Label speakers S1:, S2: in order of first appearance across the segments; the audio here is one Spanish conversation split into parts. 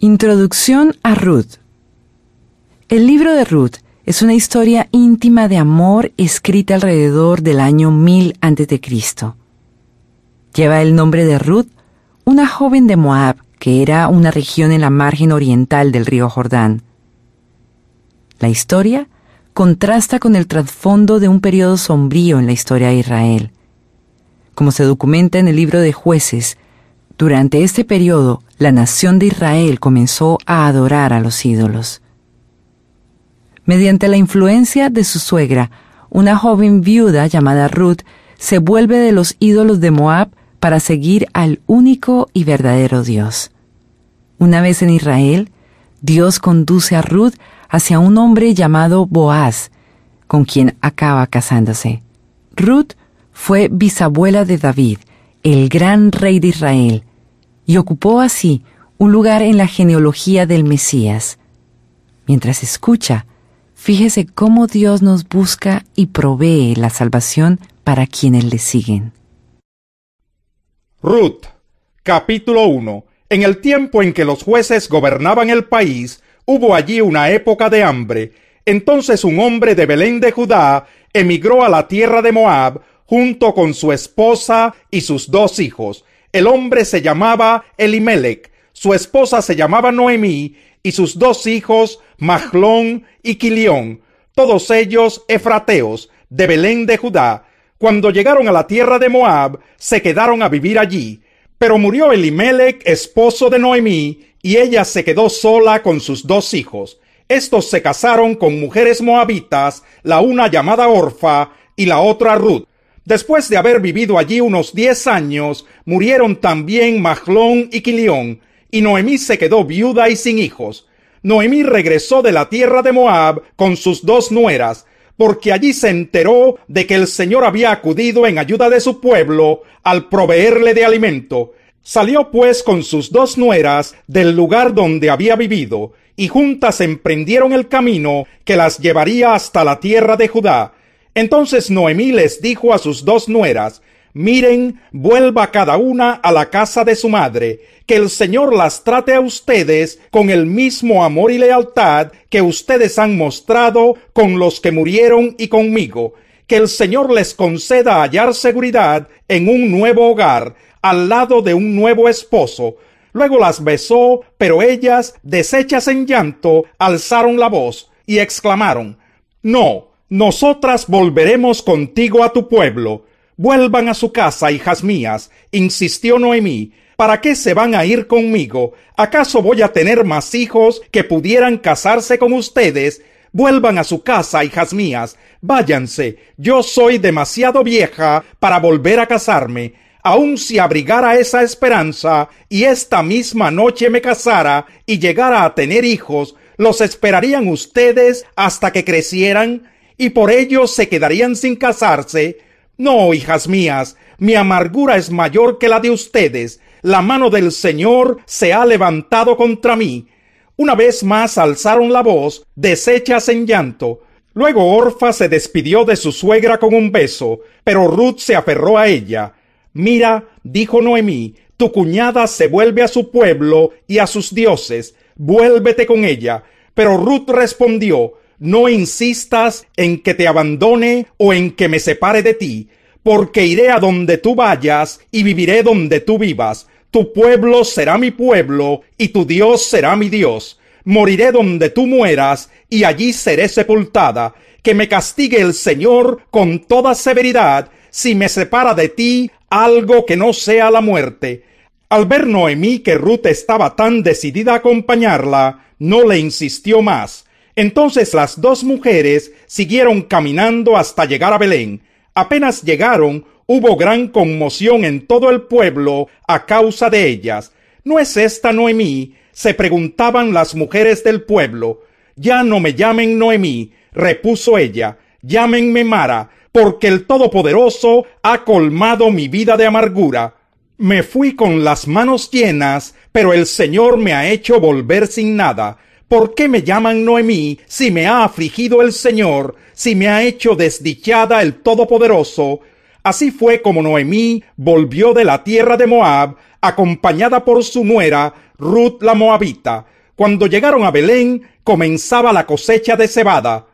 S1: Introducción a Ruth. El libro de Ruth es una historia íntima de amor escrita alrededor del año 1000 a.C. Lleva el nombre de Ruth, una joven de Moab, que era una región en la margen oriental del río Jordán. La historia contrasta con el trasfondo de un periodo sombrío en la historia de Israel, como se documenta en el libro de jueces, durante este periodo, la nación de Israel comenzó a adorar a los ídolos. Mediante la influencia de su suegra, una joven viuda llamada Ruth se vuelve de los ídolos de Moab para seguir al único y verdadero Dios. Una vez en Israel, Dios conduce a Ruth hacia un hombre llamado Boaz, con quien acaba casándose. Ruth fue bisabuela de David, el gran rey de Israel, y ocupó así un lugar en la genealogía del Mesías. Mientras escucha, fíjese cómo Dios nos busca y provee la salvación para quienes le siguen.
S2: Ruth, capítulo 1. En el tiempo en que los jueces gobernaban el país, hubo allí una época de hambre. Entonces un hombre de Belén de Judá emigró a la tierra de Moab junto con su esposa y sus dos hijos el hombre se llamaba Elimelech, su esposa se llamaba Noemí, y sus dos hijos, Mahlón y Quilión, todos ellos efrateos, de Belén de Judá. Cuando llegaron a la tierra de Moab, se quedaron a vivir allí. Pero murió Elimelec, esposo de Noemí, y ella se quedó sola con sus dos hijos. Estos se casaron con mujeres moabitas, la una llamada Orfa y la otra Ruth. Después de haber vivido allí unos diez años, murieron también Mahlón y Quilión, y Noemí se quedó viuda y sin hijos. Noemí regresó de la tierra de Moab con sus dos nueras, porque allí se enteró de que el Señor había acudido en ayuda de su pueblo al proveerle de alimento. Salió pues con sus dos nueras del lugar donde había vivido, y juntas emprendieron el camino que las llevaría hasta la tierra de Judá, entonces Noemí les dijo a sus dos nueras, miren, vuelva cada una a la casa de su madre, que el Señor las trate a ustedes con el mismo amor y lealtad que ustedes han mostrado con los que murieron y conmigo, que el Señor les conceda hallar seguridad en un nuevo hogar, al lado de un nuevo esposo. Luego las besó, pero ellas, deshechas en llanto, alzaron la voz y exclamaron, No, nosotras volveremos contigo a tu pueblo. Vuelvan a su casa, hijas mías, insistió Noemí. ¿Para qué se van a ir conmigo? ¿Acaso voy a tener más hijos que pudieran casarse con ustedes? Vuelvan a su casa, hijas mías. Váyanse. Yo soy demasiado vieja para volver a casarme. Aun si abrigara esa esperanza y esta misma noche me casara y llegara a tener hijos, los esperarían ustedes hasta que crecieran y por ello se quedarían sin casarse. No, hijas mías, mi amargura es mayor que la de ustedes. La mano del Señor se ha levantado contra mí. Una vez más alzaron la voz, deshechas en llanto. Luego Orfa se despidió de su suegra con un beso, pero Ruth se aferró a ella. Mira, dijo Noemí, tu cuñada se vuelve a su pueblo y a sus dioses, vuélvete con ella. Pero Ruth respondió, no insistas en que te abandone o en que me separe de ti, porque iré a donde tú vayas y viviré donde tú vivas. Tu pueblo será mi pueblo y tu Dios será mi Dios. Moriré donde tú mueras y allí seré sepultada. Que me castigue el Señor con toda severidad si me separa de ti algo que no sea la muerte. Al ver Noemí que Ruth estaba tan decidida a acompañarla, no le insistió más entonces las dos mujeres siguieron caminando hasta llegar a Belén. Apenas llegaron, hubo gran conmoción en todo el pueblo a causa de ellas. ¿No es esta Noemí? se preguntaban las mujeres del pueblo. Ya no me llamen Noemí, repuso ella, llámenme Mara, porque el Todopoderoso ha colmado mi vida de amargura. Me fui con las manos llenas, pero el Señor me ha hecho volver sin nada. ¿Por qué me llaman Noemí si me ha afligido el Señor, si me ha hecho desdichada el Todopoderoso? Así fue como Noemí volvió de la tierra de Moab, acompañada por su muera, Ruth la Moabita. Cuando llegaron a Belén, comenzaba la cosecha de cebada.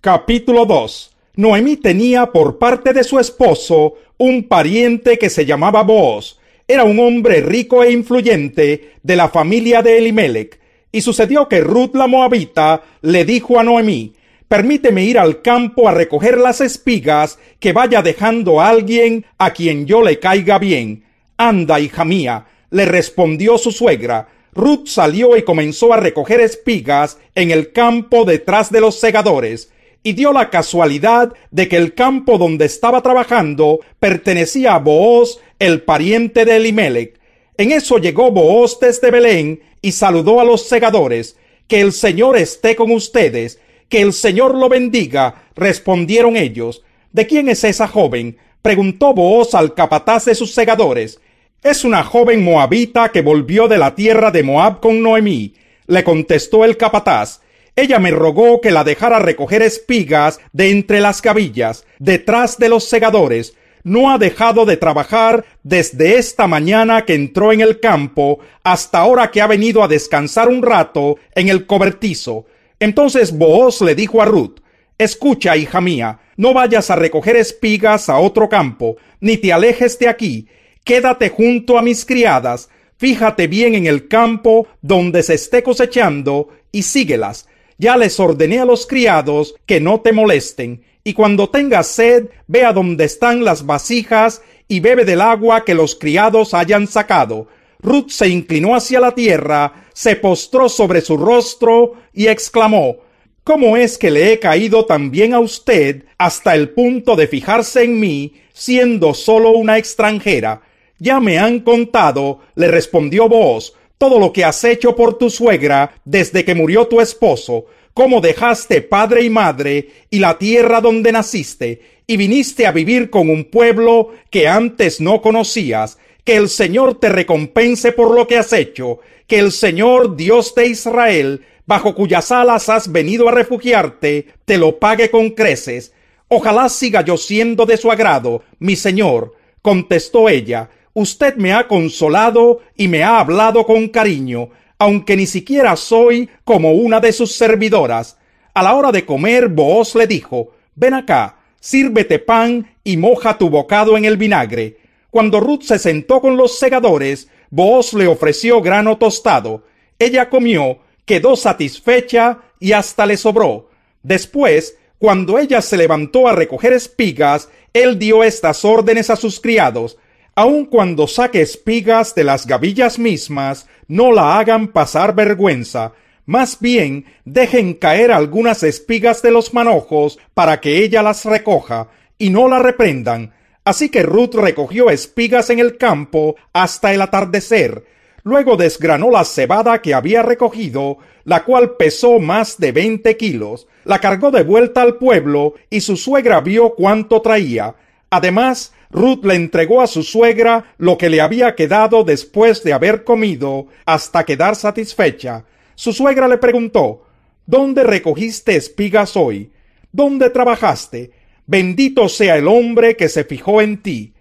S2: Capítulo 2. Noemí tenía por parte de su esposo un pariente que se llamaba Boaz. Era un hombre rico e influyente de la familia de Elimelech y sucedió que Ruth la Moabita le dijo a Noemí, permíteme ir al campo a recoger las espigas que vaya dejando a alguien a quien yo le caiga bien. Anda, hija mía, le respondió su suegra. Ruth salió y comenzó a recoger espigas en el campo detrás de los segadores, y dio la casualidad de que el campo donde estaba trabajando pertenecía a Booz, el pariente de Elimelech. En eso llegó Booz desde Belén y saludó a los segadores, que el Señor esté con ustedes, que el Señor lo bendiga, respondieron ellos. ¿De quién es esa joven? preguntó Booz al capataz de sus segadores. Es una joven moabita que volvió de la tierra de Moab con Noemí, le contestó el capataz. Ella me rogó que la dejara recoger espigas de entre las cabillas detrás de los segadores, no ha dejado de trabajar desde esta mañana que entró en el campo hasta ahora que ha venido a descansar un rato en el cobertizo. Entonces Booz le dijo a Ruth, Escucha, hija mía, no vayas a recoger espigas a otro campo, ni te alejes de aquí, quédate junto a mis criadas, fíjate bien en el campo donde se esté cosechando y síguelas. Ya les ordené a los criados que no te molesten y cuando tengas sed, ve a donde están las vasijas y bebe del agua que los criados hayan sacado. Ruth se inclinó hacia la tierra, se postró sobre su rostro y exclamó ¿Cómo es que le he caído tan bien a usted hasta el punto de fijarse en mí, siendo solo una extranjera? Ya me han contado, le respondió vos, todo lo que has hecho por tu suegra desde que murió tu esposo, cómo dejaste padre y madre y la tierra donde naciste, y viniste a vivir con un pueblo que antes no conocías, que el Señor te recompense por lo que has hecho, que el Señor Dios de Israel, bajo cuyas alas has venido a refugiarte, te lo pague con creces. Ojalá siga yo siendo de su agrado, mi Señor, contestó ella, usted me ha consolado y me ha hablado con cariño, aunque ni siquiera soy como una de sus servidoras. A la hora de comer, Boaz le dijo, ven acá, sírvete pan y moja tu bocado en el vinagre. Cuando Ruth se sentó con los segadores, Booz le ofreció grano tostado. Ella comió, quedó satisfecha y hasta le sobró. Después, cuando ella se levantó a recoger espigas, él dio estas órdenes a sus criados aun cuando saque espigas de las gavillas mismas, no la hagan pasar vergüenza, más bien dejen caer algunas espigas de los manojos para que ella las recoja, y no la reprendan. Así que Ruth recogió espigas en el campo hasta el atardecer, Luego desgranó la cebada que había recogido, la cual pesó más de veinte kilos, la cargó de vuelta al pueblo y su suegra vio cuánto traía. Además, Ruth le entregó a su suegra lo que le había quedado después de haber comido hasta quedar satisfecha. Su suegra le preguntó ¿Dónde recogiste espigas hoy? ¿Dónde trabajaste? Bendito sea el hombre que se fijó en ti.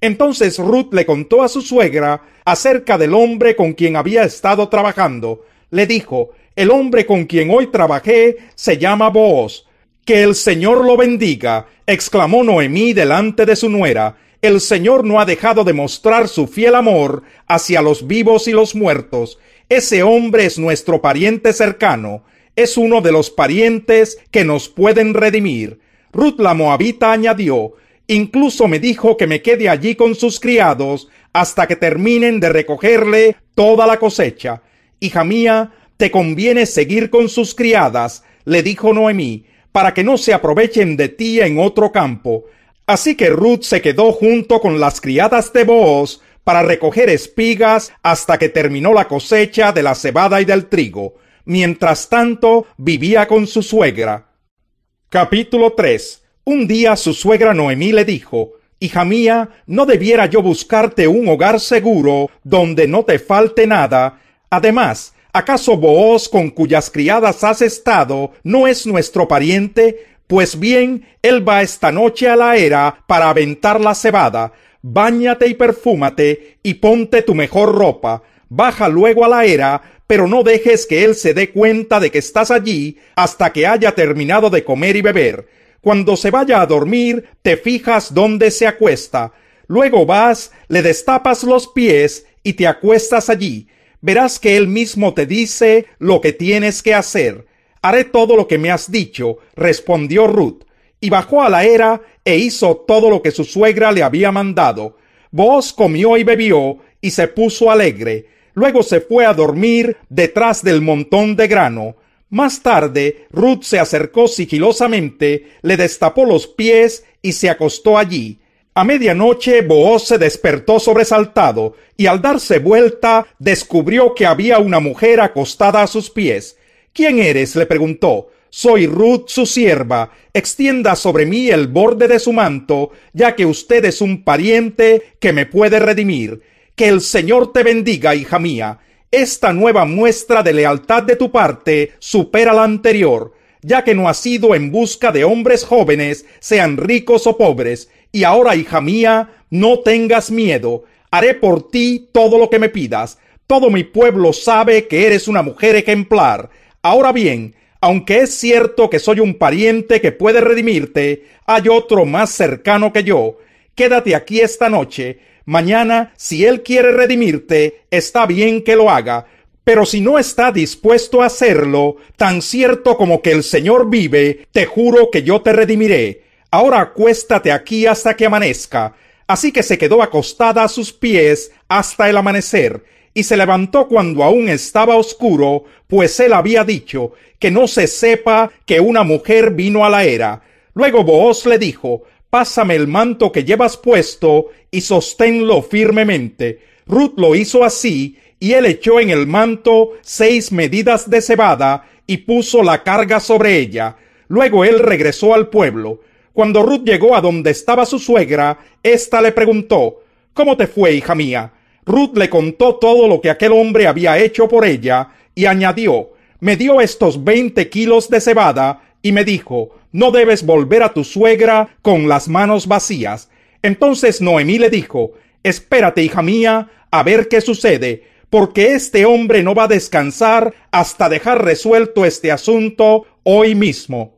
S2: Entonces Ruth le contó a su suegra acerca del hombre con quien había estado trabajando. Le dijo El hombre con quien hoy trabajé se llama Boaz. Que el Señor lo bendiga, exclamó Noemí delante de su nuera, el Señor no ha dejado de mostrar su fiel amor hacia los vivos y los muertos. Ese hombre es nuestro pariente cercano, es uno de los parientes que nos pueden redimir. Ruth la Moabita añadió, incluso me dijo que me quede allí con sus criados hasta que terminen de recogerle toda la cosecha. Hija mía, te conviene seguir con sus criadas, le dijo Noemí, para que no se aprovechen de ti en otro campo. Así que Ruth se quedó junto con las criadas de Booz para recoger espigas hasta que terminó la cosecha de la cebada y del trigo. Mientras tanto, vivía con su suegra. Capítulo 3. Un día su suegra Noemí le dijo, Hija mía, no debiera yo buscarte un hogar seguro donde no te falte nada. Además, ¿acaso Booz con cuyas criadas has estado no es nuestro pariente? Pues bien, él va esta noche a la era para aventar la cebada. Báñate y perfúmate y ponte tu mejor ropa. Baja luego a la era, pero no dejes que él se dé cuenta de que estás allí hasta que haya terminado de comer y beber. Cuando se vaya a dormir, te fijas dónde se acuesta. Luego vas, le destapas los pies y te acuestas allí. Verás que él mismo te dice lo que tienes que hacer. Haré todo lo que me has dicho, respondió Ruth, y bajó a la era e hizo todo lo que su suegra le había mandado. Boaz comió y bebió y se puso alegre. Luego se fue a dormir detrás del montón de grano. Más tarde, Ruth se acercó sigilosamente, le destapó los pies y se acostó allí. A medianoche Booz se despertó sobresaltado y al darse vuelta descubrió que había una mujer acostada a sus pies. ¿Quién eres? le preguntó. Soy Ruth, su sierva. Extienda sobre mí el borde de su manto, ya que usted es un pariente que me puede redimir. Que el Señor te bendiga, hija mía. Esta nueva muestra de lealtad de tu parte supera la anterior, ya que no ha sido en busca de hombres jóvenes, sean ricos o pobres. Y ahora, hija mía, no tengas miedo. Haré por ti todo lo que me pidas. Todo mi pueblo sabe que eres una mujer ejemplar. Ahora bien, aunque es cierto que soy un pariente que puede redimirte, hay otro más cercano que yo. Quédate aquí esta noche. Mañana, si él quiere redimirte, está bien que lo haga. Pero si no está dispuesto a hacerlo, tan cierto como que el Señor vive, te juro que yo te redimiré. Ahora acuéstate aquí hasta que amanezca. Así que se quedó acostada a sus pies hasta el amanecer y se levantó cuando aún estaba oscuro, pues él había dicho que no se sepa que una mujer vino a la era. Luego Booz le dijo Pásame el manto que llevas puesto y sosténlo firmemente. Ruth lo hizo así, y él echó en el manto seis medidas de cebada y puso la carga sobre ella. Luego él regresó al pueblo. Cuando Ruth llegó a donde estaba su suegra, ésta le preguntó ¿Cómo te fue, hija mía? Ruth le contó todo lo que aquel hombre había hecho por ella y añadió, me dio estos veinte kilos de cebada y me dijo, no debes volver a tu suegra con las manos vacías. Entonces Noemí le dijo, espérate, hija mía, a ver qué sucede, porque este hombre no va a descansar hasta dejar resuelto este asunto hoy mismo.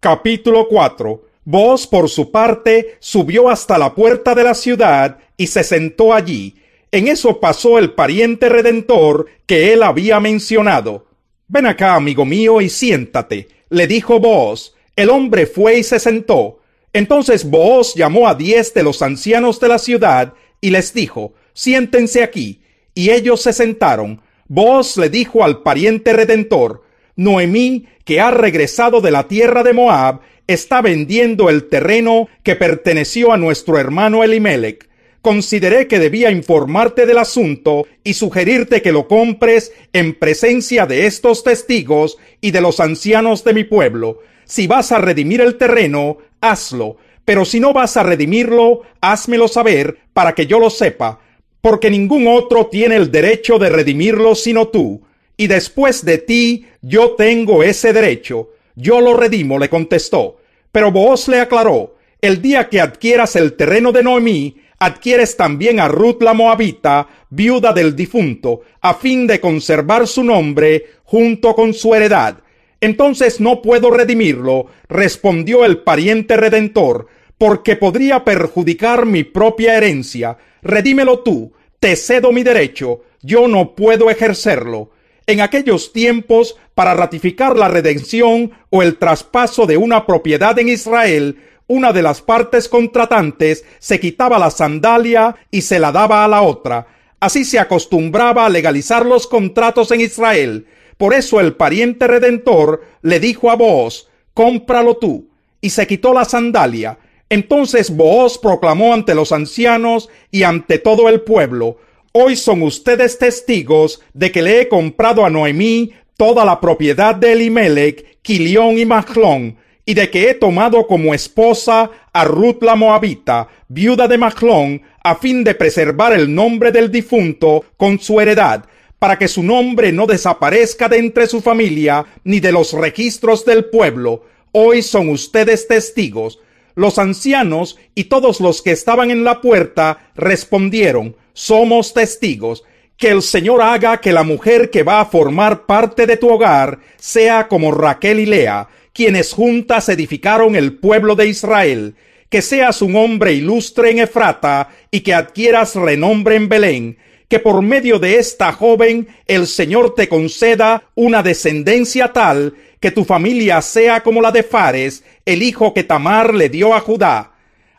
S2: Capítulo 4. Vos, por su parte, subió hasta la puerta de la ciudad y se sentó allí, en eso pasó el pariente redentor que él había mencionado. Ven acá, amigo mío, y siéntate, le dijo Boaz. El hombre fue y se sentó. Entonces Boaz llamó a diez de los ancianos de la ciudad y les dijo, siéntense aquí. Y ellos se sentaron. Boaz le dijo al pariente redentor, Noemí, que ha regresado de la tierra de Moab, está vendiendo el terreno que perteneció a nuestro hermano Elimelech consideré que debía informarte del asunto y sugerirte que lo compres en presencia de estos testigos y de los ancianos de mi pueblo. Si vas a redimir el terreno, hazlo, pero si no vas a redimirlo, házmelo saber para que yo lo sepa, porque ningún otro tiene el derecho de redimirlo sino tú, y después de ti yo tengo ese derecho. Yo lo redimo, le contestó. Pero vos le aclaró, el día que adquieras el terreno de Noemí, adquieres también a Ruth la Moabita, viuda del difunto, a fin de conservar su nombre junto con su heredad. Entonces no puedo redimirlo, respondió el pariente redentor, porque podría perjudicar mi propia herencia. Redímelo tú, te cedo mi derecho, yo no puedo ejercerlo. En aquellos tiempos, para ratificar la redención o el traspaso de una propiedad en Israel, una de las partes contratantes se quitaba la sandalia y se la daba a la otra. Así se acostumbraba a legalizar los contratos en Israel. Por eso el pariente redentor le dijo a Booz, cómpralo tú, y se quitó la sandalia. Entonces Booz proclamó ante los ancianos y ante todo el pueblo, Hoy son ustedes testigos de que le he comprado a Noemí toda la propiedad de Elimelech, Quilión y Mahlón, y de que he tomado como esposa a Ruth la Moabita, viuda de Maclón, a fin de preservar el nombre del difunto con su heredad, para que su nombre no desaparezca de entre su familia ni de los registros del pueblo. Hoy son ustedes testigos. Los ancianos y todos los que estaban en la puerta respondieron, somos testigos. Que el Señor haga que la mujer que va a formar parte de tu hogar sea como Raquel y Lea, quienes juntas edificaron el pueblo de Israel, que seas un hombre ilustre en Efrata y que adquieras renombre en Belén, que por medio de esta joven el Señor te conceda una descendencia tal que tu familia sea como la de Fares, el hijo que Tamar le dio a Judá.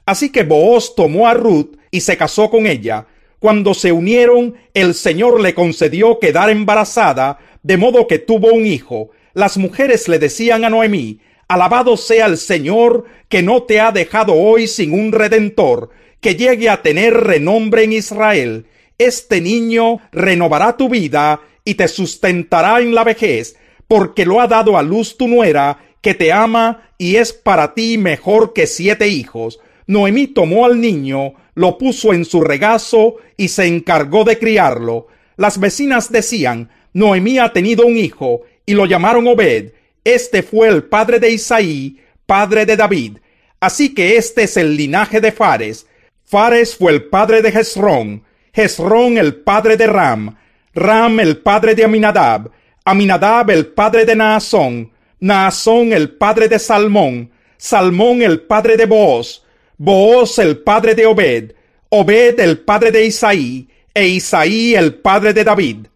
S2: Así que Booz tomó a Ruth y se casó con ella. Cuando se unieron, el Señor le concedió quedar embarazada, de modo que tuvo un hijo, las mujeres le decían a Noemí, Alabado sea el Señor, que no te ha dejado hoy sin un redentor, que llegue a tener renombre en Israel. Este niño renovará tu vida y te sustentará en la vejez, porque lo ha dado a luz tu nuera, que te ama y es para ti mejor que siete hijos. Noemí tomó al niño, lo puso en su regazo y se encargó de criarlo. Las vecinas decían, Noemí ha tenido un hijo, y lo llamaron Obed. Este fue el padre de Isaí, padre de David. Así que este es el linaje de Fares. Fares fue el padre de Jezrón, Jezrón el padre de Ram, Ram el padre de Aminadab, Aminadab el padre de Naasón, Naasón el padre de Salmón, Salmón el padre de Booz, Booz el padre de Obed, Obed el padre de Isaí, e Isaí el padre de David.